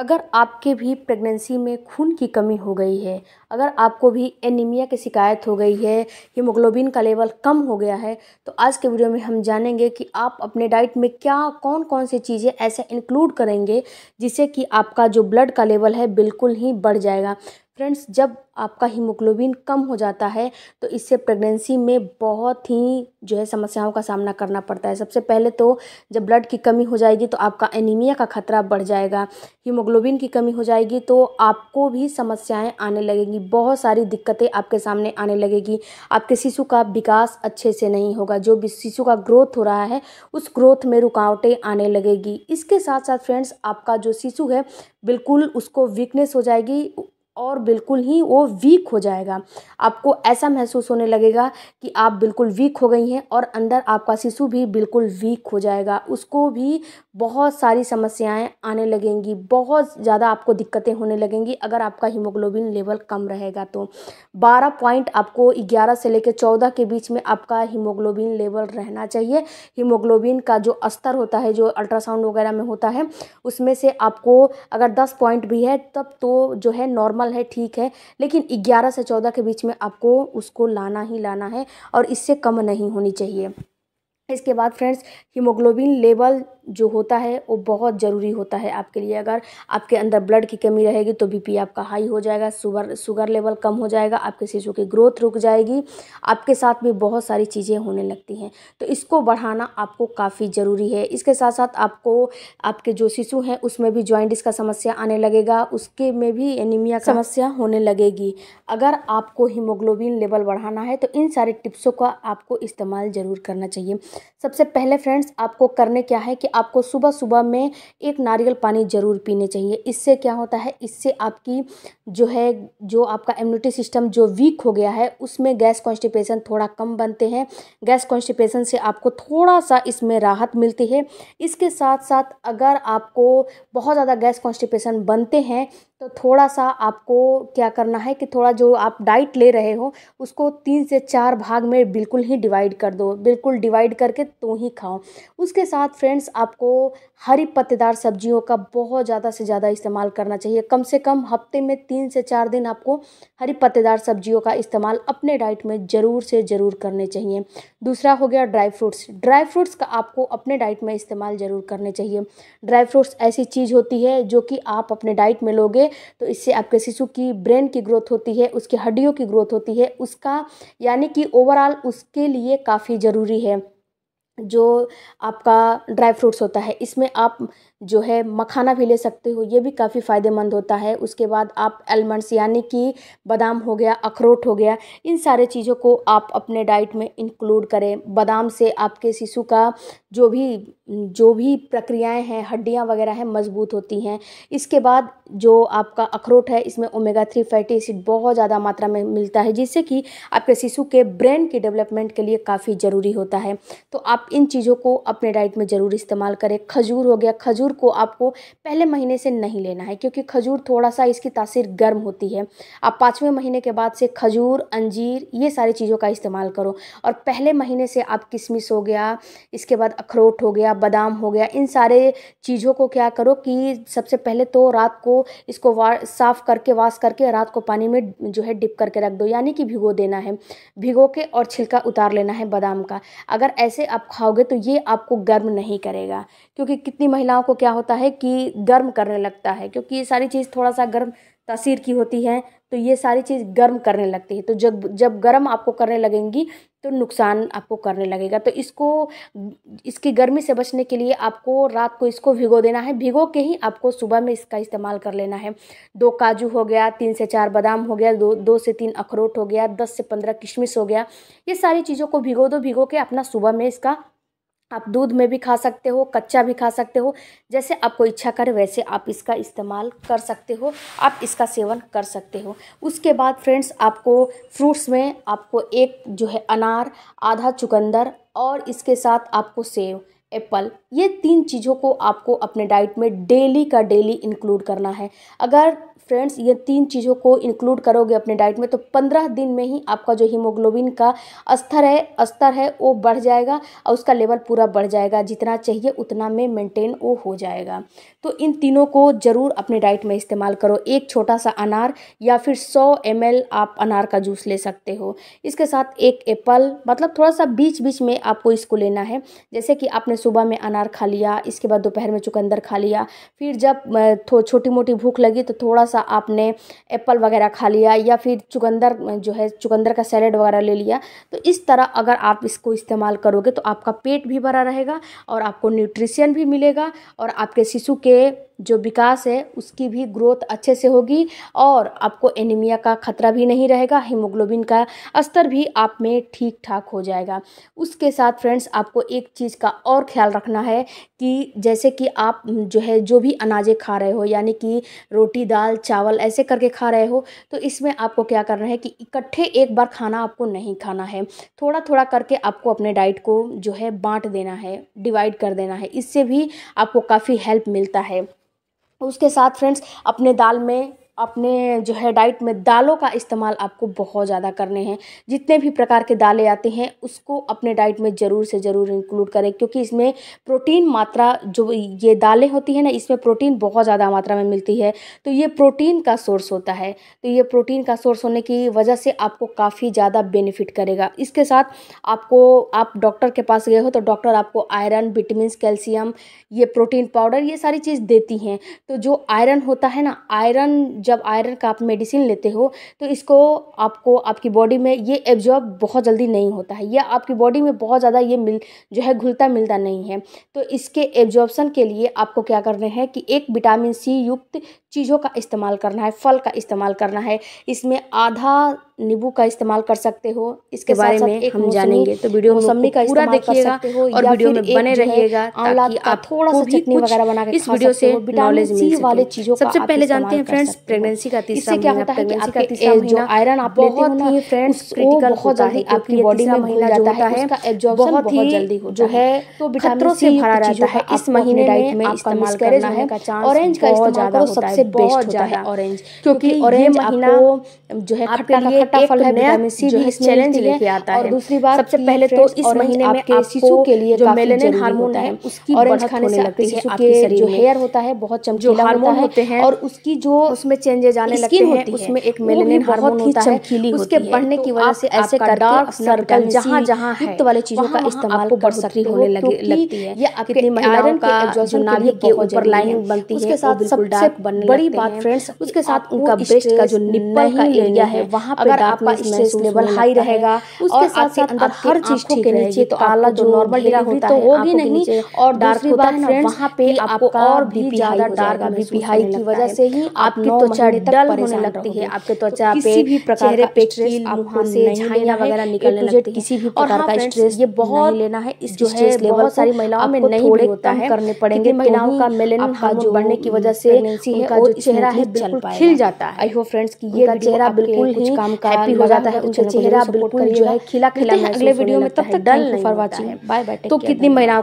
अगर आपके भी प्रेगनेंसी में खून की कमी हो गई है अगर आपको भी एनीमिया की शिकायत हो गई है हीमोग्लोबिन का लेवल कम हो गया है तो आज के वीडियो में हम जानेंगे कि आप अपने डाइट में क्या कौन कौन सी चीज़ें ऐसे इंक्लूड करेंगे जिससे कि आपका जो ब्लड का लेवल है बिल्कुल ही बढ़ जाएगा फ्रेंड्स जब आपका हीमोग्लोबिन कम हो जाता है तो इससे प्रेगनेंसी में बहुत ही जो है समस्याओं का सामना करना पड़ता है सबसे पहले तो जब ब्लड की कमी हो जाएगी तो आपका एनीमिया का खतरा बढ़ जाएगा हीमोग्लोबिन की कमी हो जाएगी तो आपको भी समस्याएं आने लगेंगी बहुत सारी दिक्कतें आपके सामने आने लगेगी आपके शिशु का विकास अच्छे से नहीं होगा जो भी शिशु का ग्रोथ हो रहा है उस ग्रोथ में रुकावटें आने लगेगी इसके साथ साथ फ्रेंड्स आपका जो शिशु है बिल्कुल उसको वीकनेस हो जाएगी और बिल्कुल ही वो वीक हो जाएगा आपको ऐसा महसूस होने लगेगा कि आप बिल्कुल वीक हो गई हैं और अंदर आपका शिशु भी बिल्कुल वीक हो जाएगा उसको भी बहुत सारी समस्याएं आने लगेंगी बहुत ज़्यादा आपको दिक्कतें होने लगेंगी अगर आपका हीमोग्लोबिन लेवल कम रहेगा तो बारह पॉइंट आपको ग्यारह से लेकर चौदह के बीच में आपका हीमोग्लोबिन लेवल रहना चाहिए हीमोग्लोबिन का जो स्तर होता है जो अल्ट्रासाउंड वगैरह में होता है उसमें से आपको अगर दस पॉइंट भी है तब तो जो है नॉर्मल नॉर्मल है ठीक है लेकिन ग्यारह से चौदह के बीच में आपको उसको लाना ही लाना है और इससे कम नहीं होनी चाहिए इसके बाद फ्रेंड्स हीमोग्लोबिन लेवल जो होता है वो बहुत ज़रूरी होता है आपके लिए अगर आपके अंदर ब्लड की कमी रहेगी तो बीपी आपका हाई हो जाएगा शुगर शुगर लेवल कम हो जाएगा आपके शिशु की ग्रोथ रुक जाएगी आपके साथ भी बहुत सारी चीज़ें होने लगती हैं तो इसको बढ़ाना आपको काफ़ी ज़रूरी है इसके साथ साथ आपको आपके जो शिशु हैं उसमें भी ज्वाइंट्स का समस्या आने लगेगा उसके में भी एनीमिया समस्या होने लगेगी अगर आपको हीमोग्लोबिन लेवल बढ़ाना है तो इन सारे टिप्सों का आपको इस्तेमाल ज़रूर करना चाहिए सबसे पहले फ्रेंड्स आपको करने क्या है कि आपको सुबह सुबह में एक नारियल पानी ज़रूर पीने चाहिए इससे क्या होता है इससे आपकी जो है जो आपका इम्यूनिटी सिस्टम जो वीक हो गया है उसमें गैस कॉन्स्टिपेशन थोड़ा कम बनते हैं गैस कॉन्स्टिपेशन से आपको थोड़ा सा इसमें राहत मिलती है इसके साथ साथ अगर आपको बहुत ज़्यादा गैस कॉन्स्टिपेशन बनते हैं तो थोड़ा सा आपको क्या करना है कि थोड़ा जो आप डाइट ले रहे हो उसको तीन से चार भाग में बिल्कुल ही डिवाइड कर दो बिल्कुल डिवाइड करके तो ही खाओ उसके साथ फ्रेंड्स आपको हरी पत्तेदार सब्जियों का बहुत ज़्यादा से ज़्यादा इस्तेमाल करना चाहिए कम से कम हफ्ते में तीन से चार दिन आपको हरी पत्तेदार सब्जियों का इस्तेमाल अपने डाइट में ज़रूर से ज़रूर करने चाहिए दूसरा हो गया ड्राई फ्रूट्स ड्राई फ्रूट्स का आपको अपने डाइट में इस्तेमाल ज़रूर करने चाहिए ड्राई फ्रूट्स ऐसी चीज़ होती है जो कि आप अपने डाइट में लोगे तो इससे आपके शिशु की ब्रेन की ग्रोथ होती है उसकी हड्डियों की ग्रोथ होती है उसका यानी कि ओवरऑल उसके लिए काफ़ी ज़रूरी है जो आपका ड्राई फ्रूट्स होता है इसमें आप जो है मखाना भी ले सकते हो ये भी काफ़ी फ़ायदेमंद होता है उसके बाद आप एलमंड्स यानी कि बादाम हो गया अखरोट हो गया इन सारे चीज़ों को आप अपने डाइट में इंक्लूड करें बादाम से आपके शिशु का जो भी जो भी प्रक्रियाएं हैं हड्डियां वगैरह हैं मजबूत होती हैं इसके बाद जो आपका अखरोट है इसमें ओमेगा थ्री फैटी एसिड बहुत ज़्यादा मात्रा में मिलता है जिससे कि आपके शिशु के ब्रेन की डेवलपमेंट के लिए काफ़ी ज़रूरी होता है तो आप इन चीज़ों को अपने डाइट में ज़रूर इस्तेमाल करें खजूर हो गया खजूर खजूर को आपको पहले महीने से नहीं लेना है क्योंकि खजूर थोड़ा सा इसकी तासीर गर्म होती है आप पाँचवें महीने के बाद से खजूर अंजीर ये सारी चीज़ों का इस्तेमाल करो और पहले महीने से आप किशमिश हो गया इसके बाद अखरोट हो गया बादाम हो गया इन सारे चीज़ों को क्या करो कि सबसे पहले तो रात को इसको साफ़ करके वाश करके रात को पानी में जो है डिप करके रख दो यानी कि भिगो देना है भिगो के और छिलका उतार लेना है बादाम का अगर ऐसे आप खाओगे तो ये आपको गर्म नहीं करेगा क्योंकि कितनी महिलाओं को क्या होता है कि गर्म करने लगता है क्योंकि ये सारी चीज़ थोड़ा सा गर्म तसीर की होती है तो ये सारी चीज़ गर्म करने लगती है तो जब जब गर्म आपको करने लगेंगी तो नुकसान आपको करने लगेगा तो इसको इसकी गर्मी से बचने के लिए आपको रात को इसको भिगो देना है भिगो के ही आपको सुबह में इसका इस्तेमाल कर लेना है दो काजू हो गया तीन से चार बादाम हो गया दो दो से तीन अखरोट हो गया दस से पंद्रह किशमिश हो गया ये सारी चीज़ों को भिगो दो भिगो के अपना सुबह में इसका आप दूध में भी खा सकते हो कच्चा भी खा सकते हो जैसे आपको इच्छा करे वैसे आप इसका इस्तेमाल कर सकते हो आप इसका सेवन कर सकते हो उसके बाद फ्रेंड्स आपको फ्रूट्स में आपको एक जो है अनार आधा चुकंदर और इसके साथ आपको सेव एप्पल ये तीन चीज़ों को आपको अपने डाइट में डेली का डेली इंक्लूड करना है अगर फ्रेंड्स ये तीन चीज़ों को इंक्लूड करोगे अपने डाइट में तो पंद्रह दिन में ही आपका जो हीमोग्लोबिन का स्तर है स्तर है वो बढ़ जाएगा और उसका लेवल पूरा बढ़ जाएगा जितना चाहिए उतना में मेंटेन वो हो जाएगा तो इन तीनों को ज़रूर अपने डाइट में इस्तेमाल करो एक छोटा सा अनार या फिर सौ एम आप अनार का जूस ले सकते हो इसके साथ एक एप्पल मतलब थोड़ा सा बीच बीच में आपको इसको लेना है जैसे कि आपने सुबह में अनार खा लिया इसके बाद दोपहर में चुकंदर खा लिया फिर जब छोटी मोटी भूख लगी तो थोड़ा सा आपने एप्पल वगैरह खा लिया या फिर चुकंदर जो है चुकंदर का सैलेड वगैरह ले लिया तो इस तरह अगर आप इसको इस्तेमाल करोगे तो आपका पेट भी भरा रहेगा और आपको न्यूट्रिशन भी मिलेगा और आपके शिशु के जो विकास है उसकी भी ग्रोथ अच्छे से होगी और आपको एनीमिया का खतरा भी नहीं रहेगा हीमोग्लोबिन का स्तर भी आप में ठीक ठाक हो जाएगा उसके साथ फ्रेंड्स आपको एक चीज़ का और ख्याल रखना है कि जैसे कि आप जो है जो भी अनाजें खा रहे हो यानी कि रोटी दाल चावल ऐसे करके खा रहे हो तो इसमें आपको क्या करना है कि इकट्ठे एक बार खाना आपको नहीं खाना है थोड़ा थोड़ा करके आपको अपने डाइट को जो है बाँट देना है डिवाइड कर देना है इससे भी आपको काफ़ी हेल्प मिलता है उसके साथ फ्रेंड्स अपने दाल में अपने जो है डाइट में दालों का इस्तेमाल आपको बहुत ज़्यादा करने हैं जितने भी प्रकार के दालें आते हैं उसको अपने डाइट में ज़रूर से ज़रूर इंक्लूड करें क्योंकि इसमें प्रोटीन मात्रा जो ये दालें होती हैं ना इसमें प्रोटीन बहुत ज़्यादा मात्रा में मिलती है तो ये प्रोटीन का सोर्स होता है तो ये प्रोटीन का सोर्स होने की वजह से आपको काफ़ी ज़्यादा बेनिफिट करेगा इसके साथ आपको आप डॉक्टर के पास गए हो तो डॉक्टर आपको आयरन विटामिन कैल्शियम ये प्रोटीन पाउडर ये सारी चीज़ देती हैं तो जो आयरन होता है ना आयरन जब आयरन का आप मेडिसिन लेते हो तो इसको आपको आपकी बॉडी में ये एब्जॉर्ब बहुत जल्दी नहीं होता है या आपकी बॉडी में बहुत ज़्यादा ये मिल जो है घुलता मिलता नहीं है तो इसके एब्जॉर्बसन के लिए आपको क्या करना है कि एक विटामिन सी युक्त चीज़ों का इस्तेमाल करना है फल का इस्तेमाल करना है इसमें आधा नींबू का इस्तेमाल कर सकते हो इसके बारे में हम जानेंगे तो वीडियो मौसमी का पूरा देखिएगा और वीडियो में बने रहिएगा ताकि आप थोड़ा सा चटनी वगैरह बना के इस वीडियो से नॉलेज मिल वाले चीजों सबसे पहले जानते हैं फ्रेंड्स प्रेगनेंसी का तीसरा महीना होता है प्रेगनेंसी का तीसरा महीना जो आयरन आप लेते बहुत ही फ्रेंड्स क्रिटिकल बहुत जल्दी आपकी बॉडी में महीना जाता है उसका एब्जॉर्प्शन बहुत जल्दी जो है तो विटामिन सी भरा रहता है इस महीने डाइट में इस्तेमाल करना है ऑरेंज का इस्तेमाल करो सबसे बेस्ट होता है ऑरेंज क्योंकि ऑरेंज महीना जो है खट्टा फटाफट इस चैलेंज लेके आता है और दूसरी बात सबसे पहले तो इस महीने में आपके शिशु के लिए जो मेलेनिन हार्मोन है उसकी ऑरेंज खाने से आपके शिशु के जो हेयर होता है बहुत चमकीला होता है और उसकी जो उसमें चेंजेस आने लगते हैं उसमें एक मेलेनिन हार्मोन होता है चमकीली उसके बढ़ने की तो वजह से ऐसे डार्क सर्कल जहाँ जहाँ युक्त वाले चीजों का इस्तेमाल बढ़ सकती होने तो लगती है ये आपके आयरन का जो नाभि के ऊपर लाइन बनती है उसके साथ सबसे बड़ी बात फ्रेंड्स उसके साथ उनका ब्रेस्ट का जो निप्पल का एरिया है वहाँ पर आपका स्ट्रेस लेवल हाई रहेगा और आपके अंदर हर चीज ठीक रहेगी तो आला जो नॉर्मल डेरा होता तो है वो भी नहीं और डार्क होता है वहाँ पे आपको और भी ज्यादा डार्क बीपी हाई की वजह से ही आपकी त्वचा डल होने लगती है आपके त्वचा पे भी चेहरे पे आपको से झाइयाँ वगैरह निकलने लगती किसी भी प्रकार हाँ का स्ट्रेस ये बहुत लेना है इस बहुत सारी महिलाओं में नहीं थोड़े होता है करने पड़ेंगे महिलाओं का मेलेनिन हाँ जो बढ़ने की वजह से उनका जो चेहरा है बिल्कुल खिल जाता है आई होप फ्रेंड्स कि ये चेहरा बिल्कुल ही काम हैप्पी हो जाता है मतलब उनका चेहरा बिल्कुल जो है खिला खिला अगले वीडियो में तब तक डल फॉर वॉचिंग बाय बाय तो कितनी महिलाओं